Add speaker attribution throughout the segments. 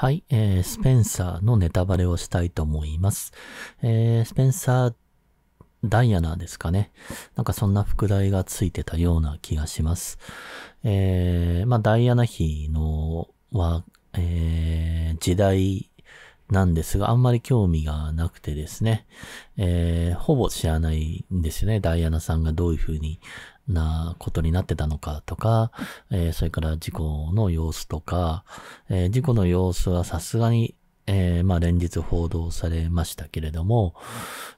Speaker 1: はい、えー、スペンサーのネタバレをしたいと思います。えー、スペンサー、ダイアナですかね。なんかそんな副題がついてたような気がします。えー、まあダイアナ妃のは、えー、時代なんですが、あんまり興味がなくてですね、えー、ほぼ知らないんですよね。ダイアナさんがどういうふうになことになってたのかとか、えー、それから事故の様子とか、えー、事故の様子はさすがにえー、まあ連日報道されましたけれども、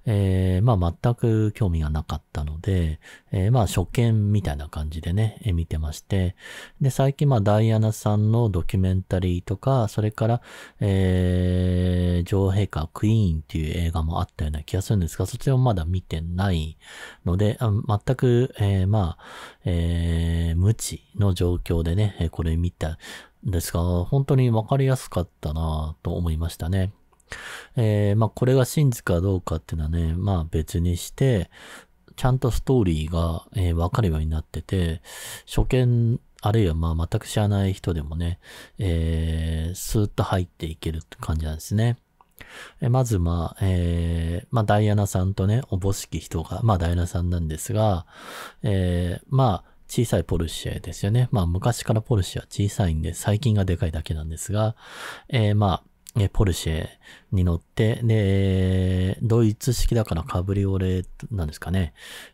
Speaker 1: えー、まあ全く興味がなかったので、えー、まあ初見みたいな感じでね、えー、見てまして、で、最近まあダイアナさんのドキュメンタリーとか、それから、えー、女王陛下クイーンっていう映画もあったような気がするんですが、そちらもまだ見てないので、あ全く、えー、まあ、えー、無知の状況でね、これ見た、ですが、本当にわかりやすかったなと思いましたね。えー、まあこれが真実かどうかっていうのはね、まあ別にして、ちゃんとストーリーが、えー、わかるようになってて、初見、あるいはまあ全く知らない人でもね、えー、スーッと入っていけるって感じなんですね。えまず、まあ、えー、まあ、ダイアナさんとね、おぼしき人が、まあ、ダイアナさんなんですが、えー、まあ、小さいポルシェですよね。まあ昔からポルシェは小さいんで、最近がでかいだけなんですが、えー、まあ、えポルシェに乗って、で、ドイツ式だからカブリオレなんですかね。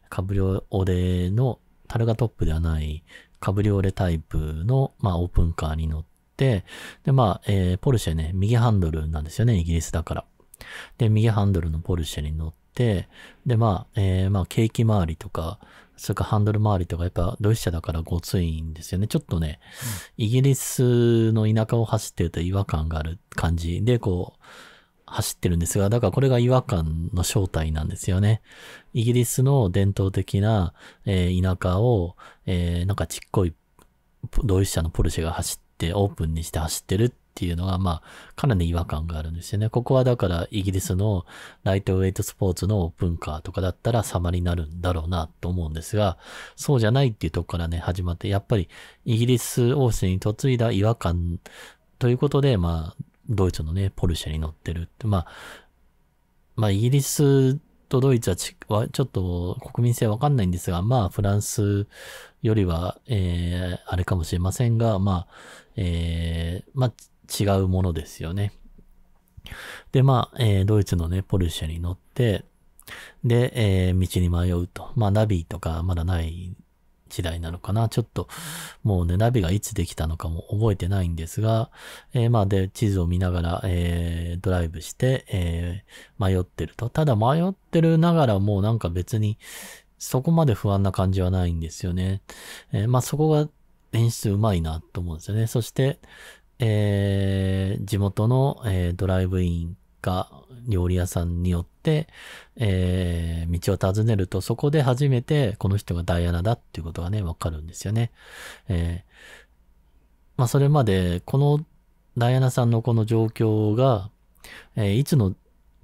Speaker 1: カブリオレのタルガトップではないカブリオレタイプの、まあ、オープンカーに乗って、で、まあ、えー、ポルシェね、右ハンドルなんですよね、イギリスだから。で、右ハンドルのポルシェに乗って、で、まあ、えー、まあ、ケーキ周りとか、それかハンドル周りとか、やっぱドイツ車だからごついんですよね。ちょっとね、うん、イギリスの田舎を走ってると違和感がある感じで、こう、走ってるんですが、だからこれが違和感の正体なんですよね。イギリスの伝統的な、えー、田舎を、えー、なんかちっこいドイツ車のポルシェが走って、オープンにして走ってるっっていうのは、まあ、かなり違和感があるんですよね。ここはだからイギリスのライトウェイトスポーツのオープンカーとかだったら様になるんだろうなと思うんですが、そうじゃないっていうとこからね、始まって、やっぱりイギリス王室に嫁いだ違和感ということで、まあ、ドイツのね、ポルシェに乗ってるって、まあ、まあ、イギリスとドイツはちはちょっと国民性わかんないんですが、まあフランスよりは、えー、あれかもしれませんが、まあ、えー、まあ違うものですよね。で、まあ、えー、ドイツのね、ポルシェに乗って、で、えー、道に迷うと。まあ、ナビとかまだない時代なのかな。ちょっと、もうね、ナビがいつできたのかも覚えてないんですが、えー、まあ、で、地図を見ながら、えー、ドライブして、えー、迷ってると。ただ、迷ってるながらもうなんか別に、そこまで不安な感じはないんですよね。えまあ、そこが演出うまいなと思うんですよね。そして、えー、地元の、えー、ドライブインか料理屋さんによって、えー、道を尋ねると、そこで初めてこの人がダイアナだっていうことがね、わかるんですよね。えー、まあ、それまで、このダイアナさんのこの状況が、えー、いつの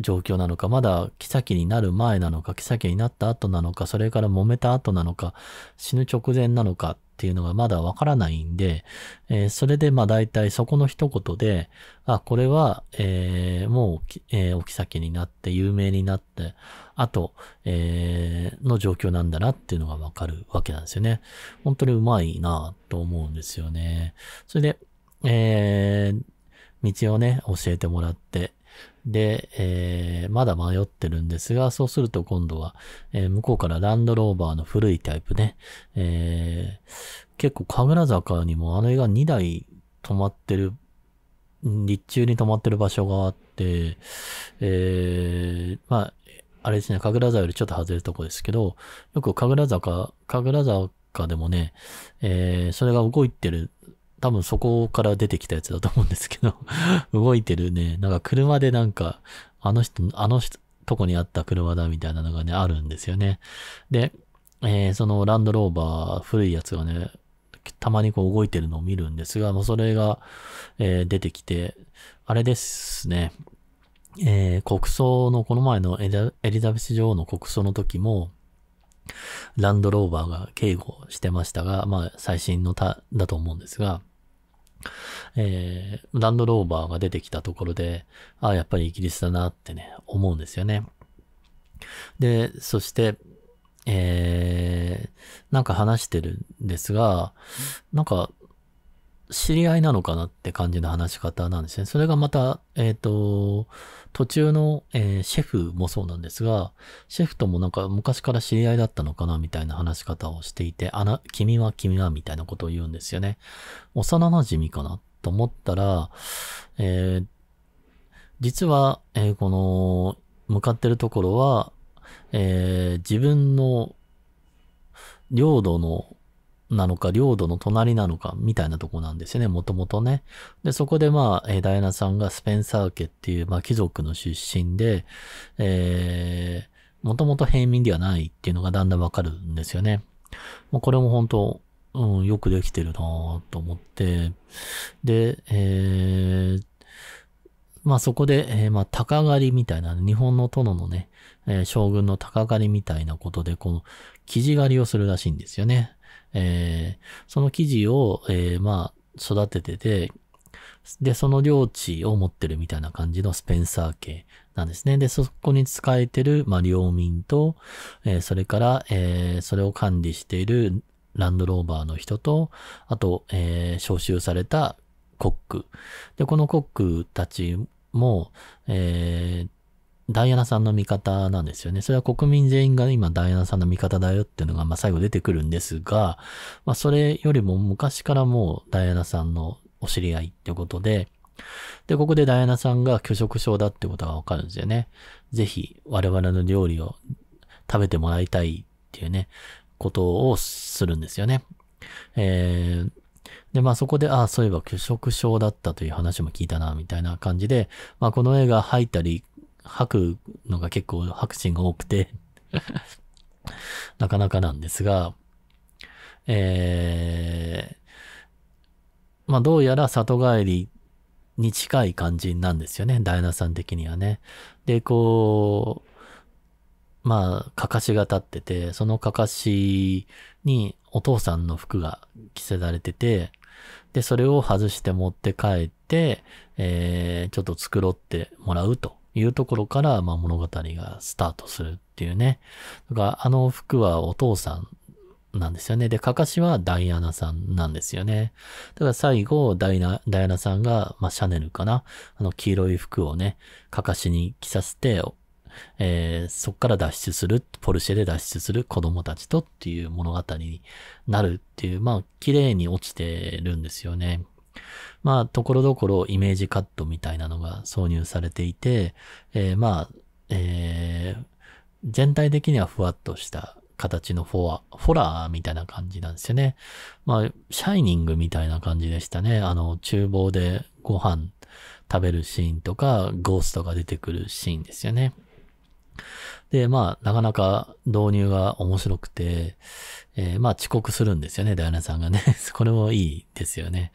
Speaker 1: 状況なのか、まだ妃になる前なのか、妃になった後なのか、それから揉めた後なのか、死ぬ直前なのか、っていうのがまだわからないんで、えー、それでまあ大体そこの一言で、あ、これは、えー、もう、えー、お妃になって有名になって、あと、えー、の状況なんだなっていうのがわかるわけなんですよね。本当にうまいなと思うんですよね。それで、えー、道をね、教えてもらって、で、えー、まだ迷ってるんですが、そうすると今度は、えー、向こうからランドローバーの古いタイプね、えー、結構神楽坂にもあの映画2台止まってる、日中に止まってる場所があって、えー、まあ、あれですね、神楽坂よりちょっと外れるとこですけど、よく神楽坂、神楽坂でもね、えー、それが動いてる多分そこから出てきたやつだと思うんですけど 動いてるね、なんか車でなんか、あの人、あの人、とこにあった車だみたいなのがね、あるんですよね。で、えー、そのランドローバー、古いやつがね、たまにこう動いてるのを見るんですが、もうそれが、えー、出てきて、あれですね、えー、国葬の、この前のエリザベス女王の国葬の時も、ランドローバーが警護してましたが、まあ最新のた、だと思うんですが、えー、ランドローバーが出てきたところで、ああ、やっぱりイギリスだなってね、思うんですよね。で、そして、えー、なんか話してるんですが、なんか知り合いなのかなって感じの話し方なんですね。それがまた、えっ、ー、と、途中の、えー、シェフもそうなんですが、シェフともなんか昔から知り合いだったのかなみたいな話し方をしていて、あな、君は君はみたいなことを言うんですよね。幼馴染かなと思ったら、えー、実は、えー、この、向かってるところは、えー、自分の領土のなのか、領土の隣なのか、みたいなとこなんですよね、もともとね。で、そこでまあ、えー、ダイアナさんがスペンサー家っていう、まあ、貴族の出身で、えー、もともと平民ではないっていうのがだんだんわかるんですよね。まあ、これも本当、うん、よくできてるなと思って、で、えー、まあそこで、えー、まあ鷹狩りみたいな、日本の殿のね、えー、将軍の鷹狩りみたいなことで、この、生地狩りをするらしいんですよね。えー、その生地を、えー、まあ、育ててて、で、その領地を持ってるみたいな感じのスペンサー系なんですね。で、そこに使えてる、まあ、領民と、えー、それから、えー、それを管理しているランドローバーの人と、あと、えー、召集されたコック。で、このコックたちも、えー、ダイアナさんの味方なんですよね。それは国民全員が今ダイアナさんの味方だよっていうのが、まあ、最後出てくるんですが、まあ、それよりも昔からもうダイアナさんのお知り合いってことで、で、ここでダイアナさんが拒食症だってことがわかるんですよね。ぜひ我々の料理を食べてもらいたいっていうね、ことをするんですよね。えー、で、まあそこで、ああ、そういえば拒食症だったという話も聞いたな、みたいな感じで、まあこの映画入ったり吐くのが結構白人が多くてなかなかなんですが、えー、まあどうやら里帰りに近い感じなんですよね、ダイナさん的にはね。で、こう、まあ、かかしが立ってて、そのかかしにお父さんの服が着せられてて、で、それを外して持って帰って、えー、ちょっと繕ってもらうというところから、まあ、物語がスタートするっていうね。だからあの服はお父さんなんですよね。で、かかしはダイアナさんなんですよね。だから最後、ダイナ、ダイアナさんが、まあ、シャネルかな。あの、黄色い服をね、かかしに着させて、えー、そっから脱出する、ポルシェで脱出する子供たちとっていう物語になるっていう、まあ、綺麗に落ちてるんですよね。まあ、ところどころイメージカットみたいなのが挿入されていて、えー、まあ、えー、全体的にはふわっとした形のフォア、フォラーみたいな感じなんですよね。まあ、シャイニングみたいな感じでしたね。あの、厨房でご飯食べるシーンとか、ゴーストが出てくるシーンですよね。で、まあ、なかなか導入が面白くて、えー、まあ、遅刻するんですよね、ダイアナさんがね。これもいいですよね。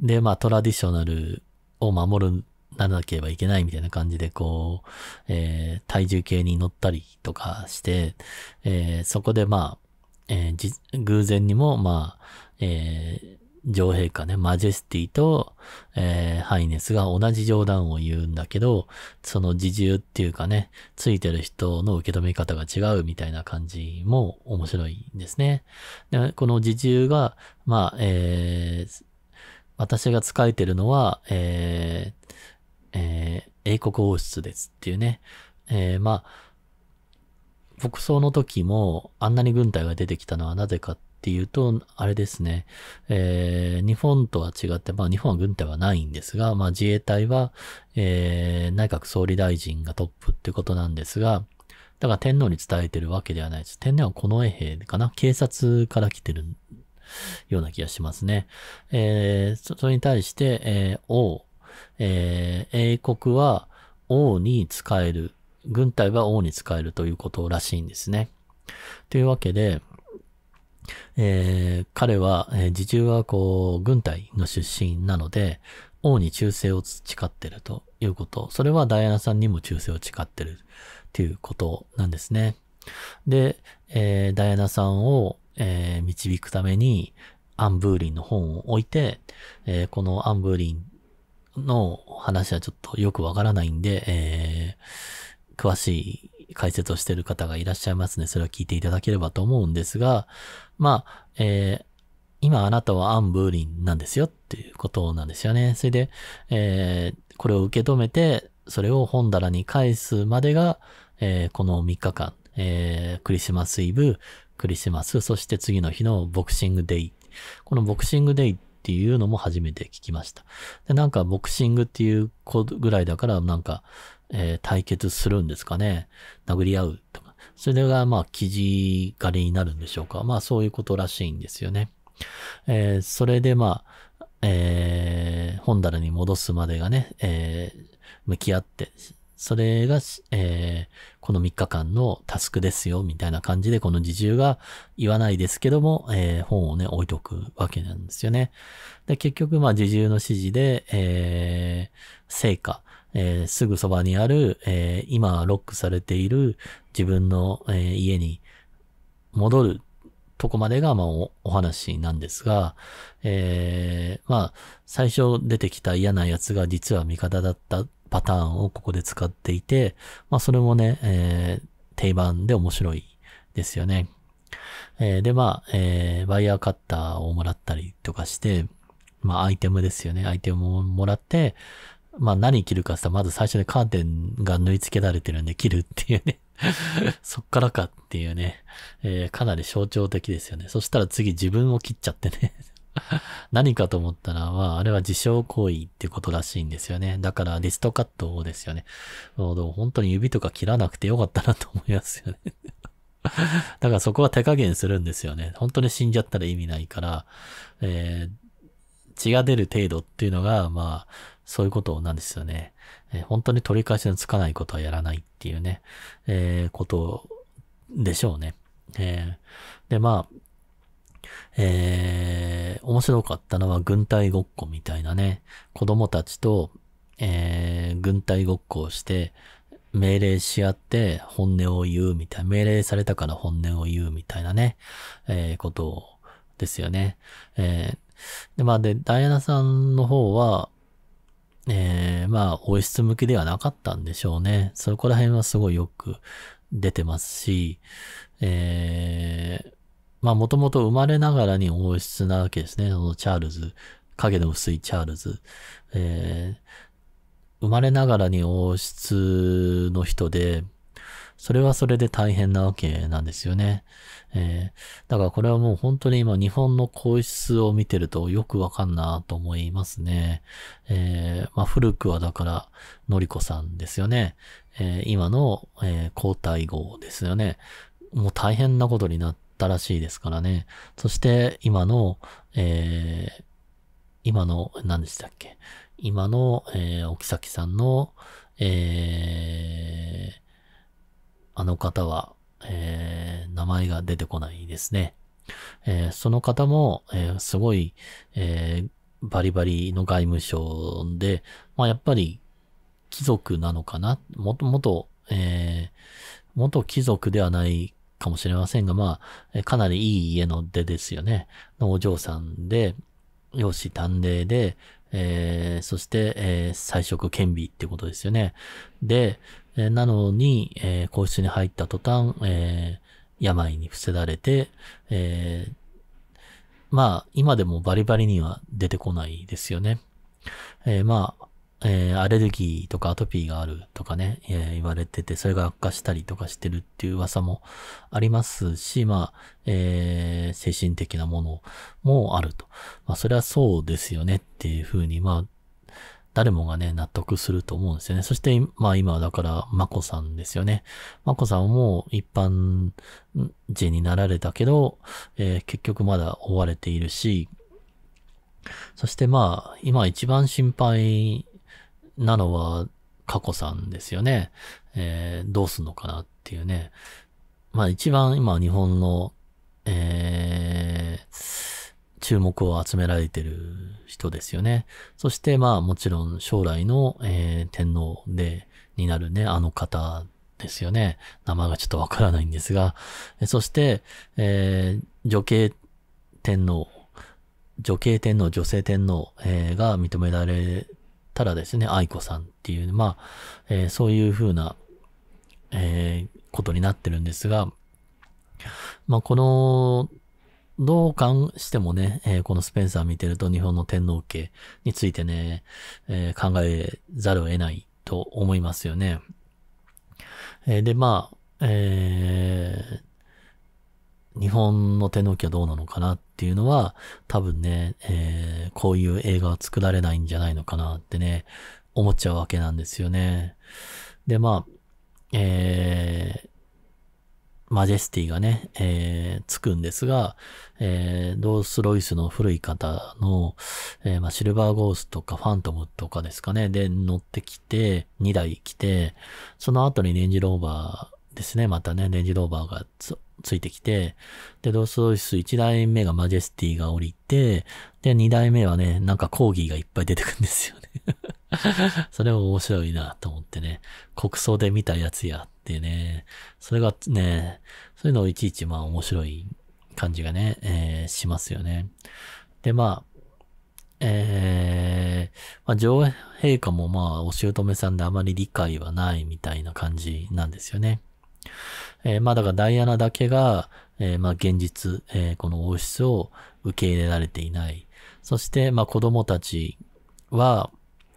Speaker 1: で、まあ、トラディショナルを守る、ならなければいけないみたいな感じで、こう、えー、体重計に乗ったりとかして、えー、そこでまあ、えー、偶然にも、まあ、え女王陛下ね、マジェスティと、えー、ハイネスが同じ冗談を言うんだけど、その自重っていうかね、ついてる人の受け止め方が違うみたいな感じも面白いんですね。でこの自重が、まあ、えー、私が使えてるのは、えー、えー、英国王室ですっていうね、えー、まあ、国葬の時もあんなに軍隊が出てきたのはなぜかってっていうと、あれですね、えー、日本とは違って、まあ日本は軍隊はないんですが、まあ自衛隊は、えー、内閣総理大臣がトップってことなんですが、だから天皇に伝えてるわけではないです。天皇は近衛兵かな警察から来てるような気がしますね。えー、それに対して、えー、王、えー、英国は王に使える、軍隊は王に使えるということらしいんですね。というわけで、えー、彼は、え自重はこう、軍隊の出身なので、王に忠誠を誓ってるということ。それはダイアナさんにも忠誠を誓ってるということなんですね。で、えー、ダイアナさんを、えー、導くために、アンブーリンの本を置いて、えー、このアンブーリンの話はちょっとよくわからないんで、えー、詳しい解説をしてる方がいらっしゃいますの、ね、で、それを聞いていただければと思うんですが、まあ、えー、今あなたはアン・ブーリンなんですよっていうことなんですよね。それで、えー、これを受け止めて、それを本棚に返すまでが、えー、この3日間、えー、クリスマスイブ、クリスマス、そして次の日のボクシングデイ。このボクシングデイっていうのも初めて聞きました。で、なんかボクシングっていうぐらいだから、なんか、えー、対決するんですかね。殴り合うとか。それが、まあ、記事狩りになるんでしょうか。まあ、そういうことらしいんですよね。えー、それで、まあ、えー、本棚に戻すまでがね、えー、向き合って、それが、えー、この3日間のタスクですよ、みたいな感じで、この自重が言わないですけども、えー、本をね、置いとくわけなんですよね。で、結局、まあ、自重の指示で、えー、成果えー、すぐそばにある、えー、今ロックされている自分の、えー、家に戻るとこまでが、まあお、お話なんですが、えー、まあ、最初出てきた嫌な奴が実は味方だったパターンをここで使っていて、まあ、それもね、えー、定番で面白いですよね。えー、で、まあ、えー、バイヤーカッターをもらったりとかして、まあ、アイテムですよね。アイテムをもらって、まあ何切るかってまず最初にカーテンが縫い付けられてるんで切るっていうね そっからかっていうね、えー、かなり象徴的ですよね。そしたら次自分を切っちゃってね 何かと思ったら、まあ、あれは自傷行為ってことらしいんですよね。だからリストカットですよね。本当に指とか切らなくてよかったなと思いますよね だからそこは手加減するんですよね。本当に死んじゃったら意味ないから、えー、血が出る程度っていうのが、まあ、そういうことなんですよね。えー、本当に取り返しのつかないことはやらないっていうね、えー、ことでしょうね。えー、で、まあ、えー、面白かったのは軍隊ごっこみたいなね、子供たちと、えー、軍隊ごっこをして、命令し合って本音を言うみたいな、命令されたから本音を言うみたいなね、えー、ことですよね。えー、で、まあで、ダイアナさんの方は、えー、まあ、王室向きではなかったんでしょうね。そこら辺はすごいよく出てますし、えー、まあ、もともと生まれながらに王室なわけですね。そのチャールズ、影の薄いチャールズ。えー、生まれながらに王室の人で、それはそれで大変なわけなんですよね。えー、だからこれはもう本当に今日本の皇室を見てるとよくわかんなと思いますね。えー、まあ、古くはだから、のりこさんですよね。えー、今の、え皇太后ですよね。もう大変なことになったらしいですからね。そして今の、え今の、何でしたっけ今の、えー、さきさんの、えー、あの方は、えー、名前が出てこないですね。えー、その方も、えー、すごい、えバリバリの外務省で、まあ、やっぱり貴族なのかなもともと、え元貴族ではないかもしれませんが、まあ、かなりいい家の出ですよね。のお嬢さんで、容姿端麗で、えー、そして、えー、彩色顕微ってことですよね。で、えー、なのに、えー、皇室に入った途端、えー、病に伏せられて、えー、まあ、今でもバリバリには出てこないですよね。えー、まあ、えー、アレルギーとかアトピーがあるとかね、えー、言われてて、それが悪化したりとかしてるっていう噂もありますし、まあ、えー、精神的なものもあると。まあ、それはそうですよねっていうふうに、まあ、誰もがね、納得すると思うんですよね。そして、まあ今だから、マコさんですよね。まこさんも一般人になられたけど、えー、結局まだ追われているし、そしてまあ、今一番心配なのは、過去さんですよね。えー、どうすんのかなっていうね。まあ一番今日本の、えー、注目を集められてる人ですよね。そしてまあもちろん将来の、えー、天皇で、になるね、あの方ですよね。名前がちょっとわからないんですが。そして、えー、女系天皇、女系天皇、女性天皇、えー、が認められたらですね、愛子さんっていう、まあ、えー、そういうふうな、えー、ことになってるんですが、まあ、この、どう関してもね、えー、このスペンサー見てると日本の天皇家についてね、えー、考えざるを得ないと思いますよね。えー、で、まあ、えー、日本の手のきはどうなのかなっていうのは、多分ね、えー、こういう映画は作られないんじゃないのかなってね、思っちゃうわけなんですよね。で、まあ、えー、マジェスティがね、えー、つくんですが、えー、ロース・ロイスの古い方の、えー、まあ、シルバーゴースとかファントムとかですかね、で乗ってきて、2台来て、その後にレンジローバーですね、またね、レンジローバーがついてきて、で、ロースロイス1代目がマジェスティが降りて、で、2代目はね、なんかコーギーがいっぱい出てくるんですよね それも面白いなと思ってね、国葬で見たやつやってね、それがね、そういうのをいちいちまあ面白い感じがね、えー、しますよね。で、まあ、えー、まあ、女王陛下もまあ、お姑さんであまり理解はないみたいな感じなんですよね。えー、まあだからダイアナだけが、えー、まあ現実、えー、この王室を受け入れられていない。そして、まあ子供たちは、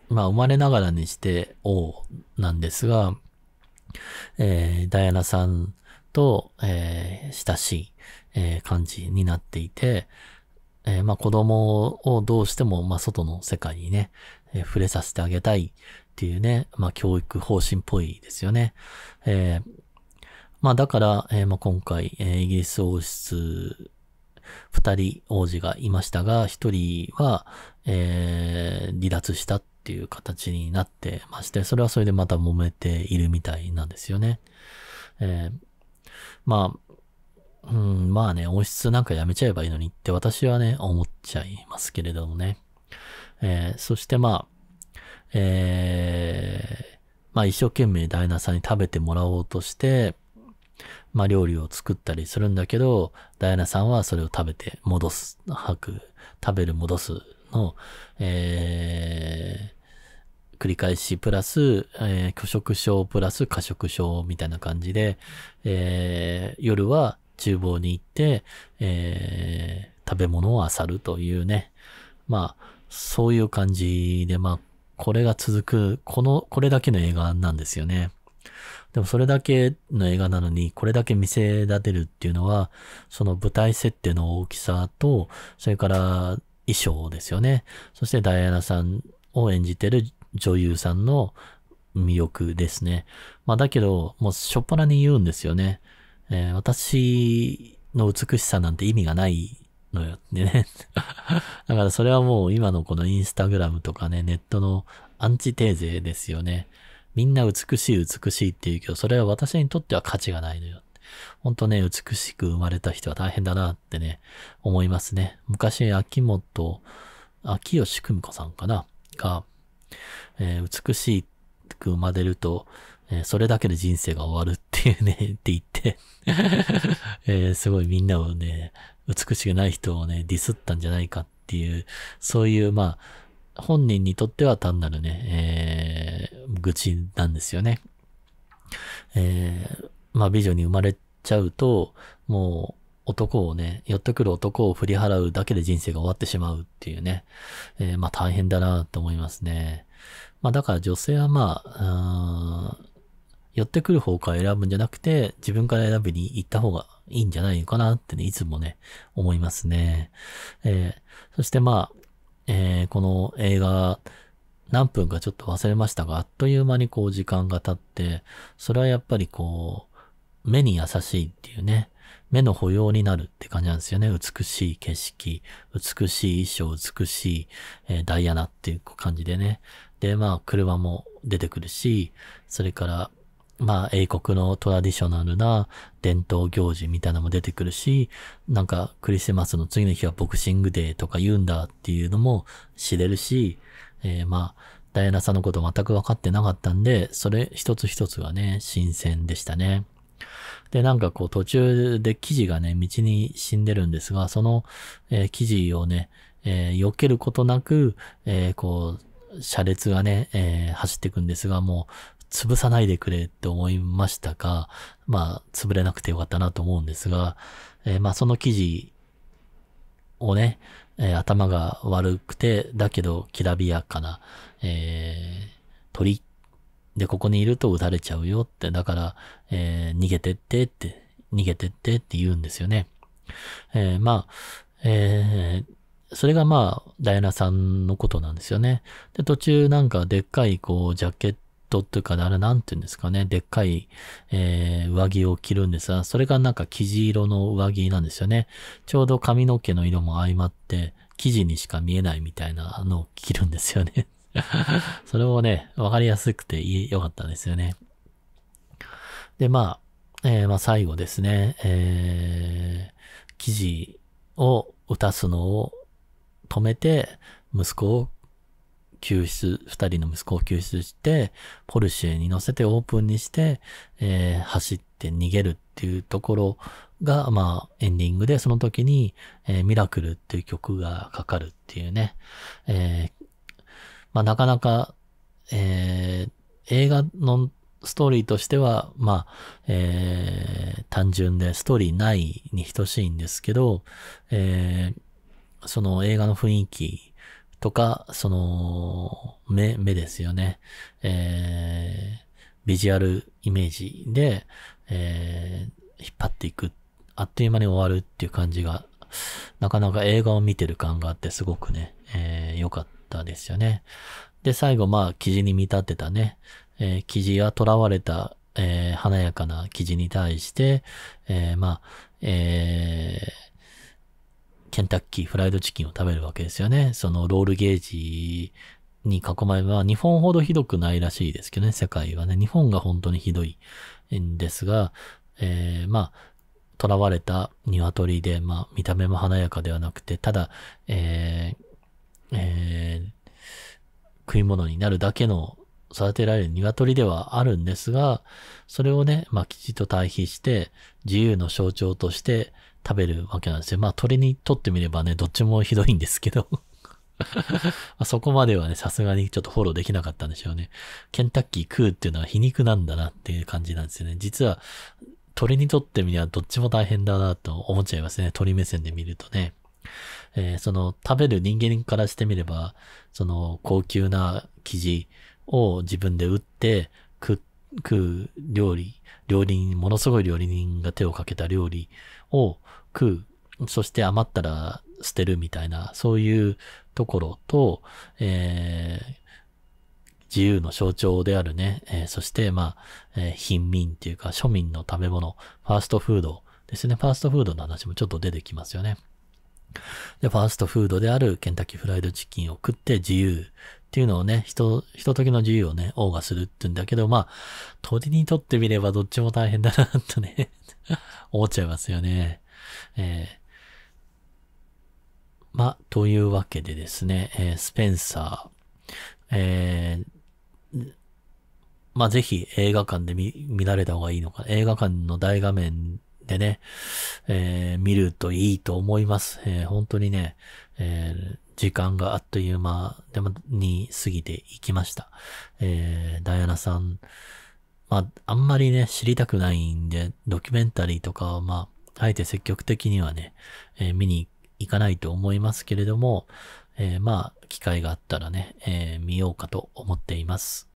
Speaker 1: まあ生まれながらにして王なんですが、えー、ダイアナさんと、えー、親しい、えー、感じになっていて、えー、まあ子供をどうしても、まあ外の世界にね、えー、触れさせてあげたいっていうね、まあ教育方針っぽいですよね。えーまあだから、えー、まあ、今回、えー、イギリス王室、二人王子がいましたが、一人は、えー、離脱したっていう形になってまして、それはそれでまた揉めているみたいなんですよね。えー、まあ、うん、まあね、王室なんかやめちゃえばいいのにって私はね、思っちゃいますけれどもね。えー、そしてまあ、えー、まあ一生懸命ダイナさんに食べてもらおうとして、まあ、料理を作ったりするんだけど、ダイアナさんはそれを食べて戻す、吐く、食べる戻すの、えー、繰り返しプラス、えー、拒食症プラス過食症みたいな感じで、えー、夜は厨房に行って、えー、食べ物を漁るというね。まあ、そういう感じで、まあ、これが続く、この、これだけの映画なんですよね。でもそれだけの映画なのに、これだけ見せ立てるっていうのは、その舞台設定の大きさと、それから衣装ですよね。そしてダイアナさんを演じてる女優さんの魅力ですね。まあだけど、もうしょっぱなに言うんですよね。えー、私の美しさなんて意味がないのよってね。だからそれはもう今のこのインスタグラムとかね、ネットのアンチテーゼですよね。みんな美しい美しいって言うけど、それは私にとっては価値がないのよ。ほんとね、美しく生まれた人は大変だなってね、思いますね。昔、秋元、秋吉久美子さんかなが、えー、美しく生まれると、えー、それだけで人生が終わるっていうね って言ってえー、すごいみんなをね、美しくない人をね、ディスったんじゃないかっていう、そういう、まあ、本人にとっては単なるね、え愚痴なんですよね。えー、まあ美女に生まれちゃうと、もう男をね、寄ってくる男を振り払うだけで人生が終わってしまうっていうね。えー、まあ大変だなと思いますね。まあだから女性はまあ、寄ってくる方から選ぶんじゃなくて、自分から選びに行った方がいいんじゃないのかなってね、いつもね、思いますね。えー、そしてまあ、えー、この映画何分かちょっと忘れましたが、あっという間にこう時間が経って、それはやっぱりこう、目に優しいっていうね、目の保養になるって感じなんですよね。美しい景色、美しい衣装、美しい、えー、ダイアナっていう感じでね。で、まあ、車も出てくるし、それから、まあ、英国のトラディショナルな伝統行事みたいなのも出てくるし、なんかクリスマスの次の日はボクシングデーとか言うんだっていうのも知れるし、えー、まあ、ダイアナさんのこと全く分かってなかったんで、それ一つ一つがね、新鮮でしたね。で、なんかこう途中で記事がね、道に死んでるんですが、その、えー、記事をね、えー、避けることなく、えー、こう、車列がね、えー、走っていくんですが、もう、潰さないでくれって思いましたが、まあ、潰れなくてよかったなと思うんですが、えー、まあ、その記事をね、えー、頭が悪くて、だけどきらびやかな、えー、鳥。で、ここにいると撃たれちゃうよって、だから、えー、逃げてってって、逃げてってって言うんですよね。えまあ、えそれがまあ、ダイアナさんのことなんですよね。で、途中なんかでっかいこう、ジャケット、トというか、あれなんて言うんですかね、でっかい、えー、上着を着るんですが、それがなんか生地色の上着なんですよね。ちょうど髪の毛の色も相まって、生地にしか見えないみたいなのを着るんですよね。それもね、わかりやすくて良かったですよね。で、まあ、えー、まあ最後ですね、えー、生地を打たすのを止めて、息子を救出、二人の息子を救出して、ポルシェに乗せてオープンにして、えー、走って逃げるっていうところが、まあ、エンディングで、その時に、えー、ミラクルっていう曲がかかるっていうね、えー、まあ、なかなか、えー、映画のストーリーとしては、まあ、えー、単純でストーリーないに等しいんですけど、えー、その映画の雰囲気とか、その、目、目ですよね。えー、ビジュアルイメージで、えー、引っ張っていく。あっという間に終わるっていう感じが、なかなか映画を見てる感があってすごくね、えー、良かったですよね。で、最後、まあ、記事に見立てたね、えー、記事や囚われた、えー、華やかな記事に対して、えー、まあ、えー、ケンタッキーフライドチキンを食べるわけですよね。そのロールゲージに囲まれば、日本ほどひどくないらしいですけどね、世界はね。日本が本当にひどいんですが、えー、まあ、囚われた鶏で、まあ、見た目も華やかではなくて、ただ、えー、えー、食い物になるだけの育てられる鶏ではあるんですが、それをね、まあ、ちっと対比して、自由の象徴として、食べるわけなんですよ。まあ鳥にとってみればね、どっちもひどいんですけど そこまではね、さすがにちょっとフォローできなかったんでしょうね。ケンタッキー食うっていうのは皮肉なんだなっていう感じなんですよね。実は、鳥にとってみればどっちも大変だなと思っちゃいますね。鳥目線で見るとね。えー、その食べる人間からしてみれば、その高級な生地を自分で打って食う料理料理人、ものすごい料理人が手をかけた料理を食う、そして余ったら捨てるみたいな、そういうところと、えー、自由の象徴であるね、えー、そしてまあ、えー、貧民っていうか庶民の食べ物、ファーストフードですね。ファーストフードの話もちょっと出てきますよね。で、ファーストフードであるケンタッキーフライドチキンを食って自由っていうのをね、ひと、ひとときの自由をね、ーガするって言うんだけど、まあ、鳥にとってみればどっちも大変だなとね 思っちゃいますよね。えーまあ、というわけでですね、えー、スペンサー、えー、まあ、ぜひ映画館で見、見られた方がいいのか、映画館の大画面でね、えー、見るといいと思います。えー、本当にね、えー、時間があっという間でもに過ぎていきました。えー、ダイアナさん、まあ、あんまりね、知りたくないんで、ドキュメンタリーとかは、まあ、あえて積極的にはね、えー、見に行かないと思いますけれども、えー、まあ、機会があったらね、えー、見ようかと思っています。